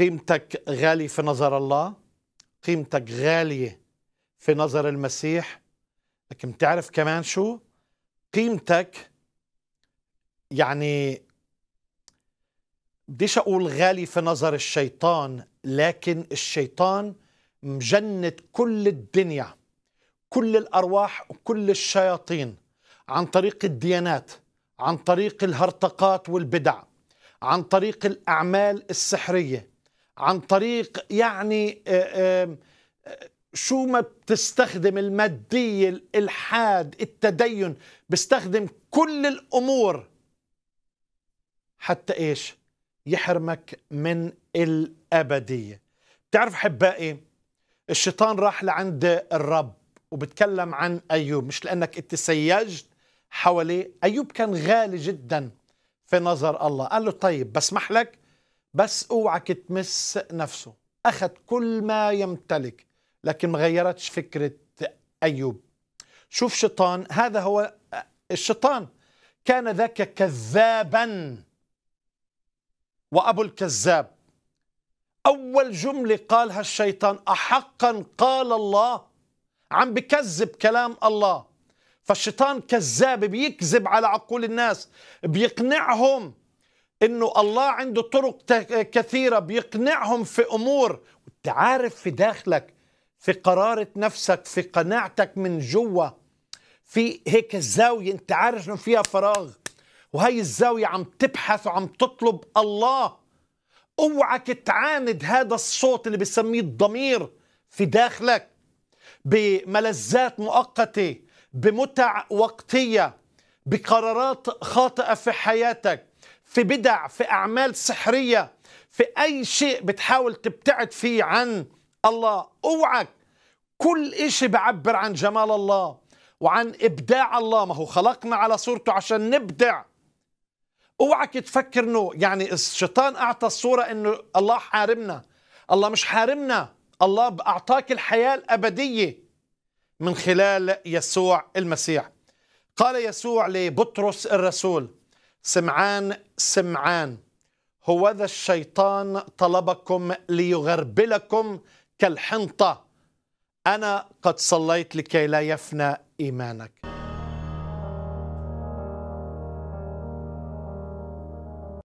قيمتك غالية في نظر الله قيمتك غالية في نظر المسيح لكن تعرف كمان شو قيمتك يعني بديش أقول غالي في نظر الشيطان لكن الشيطان مجند كل الدنيا كل الأرواح وكل الشياطين عن طريق الديانات عن طريق الهرطقات والبدع عن طريق الأعمال السحرية عن طريق يعني آه، آه، شو ما بتستخدم المادية الإلحاد التدين بيستخدم كل الأمور حتى إيش يحرمك من الأبدية بتعرف حبائي الشيطان راح لعند الرب وبتكلم عن أيوب مش لأنك اتسيجت حواليه أيوب كان غالي جدا في نظر الله قال له طيب بسمح لك بس اوعك تمس نفسه أخذ كل ما يمتلك لكن ما غيرتش فكرة أيوب شوف شيطان هذا هو الشيطان كان ذاك كذابا وأبو الكذاب أول جملة قالها الشيطان أحقا قال الله عم بكذب كلام الله فالشيطان كذاب بيكذب على عقول الناس بيقنعهم انه الله عنده طرق كثيره بيقنعهم في امور انت عارف في داخلك في قراره نفسك في قناعتك من جوا في هيك الزاويه انت عارف انه فيها فراغ وهي الزاويه عم تبحث وعم تطلب الله اوعك تعاند هذا الصوت اللي بسميه الضمير في داخلك بملذات مؤقته بمتع وقتيه بقرارات خاطئه في حياتك في بدع في أعمال سحرية في أي شيء بتحاول تبتعد فيه عن الله اوعك كل إشي بعبر عن جمال الله وعن إبداع الله ما هو خلقنا على صورته عشان نبدع اوعك تفكر انه يعني الشيطان اعطى الصوره انه الله حارمنا الله مش حارمنا الله اعطاك الحياه الابديه من خلال يسوع المسيح قال يسوع لبطرس الرسول سمعان سمعان هوذا الشيطان طلبكم ليغربلكم كالحنطة أنا قد صليت لكي لا يفنى إيمانك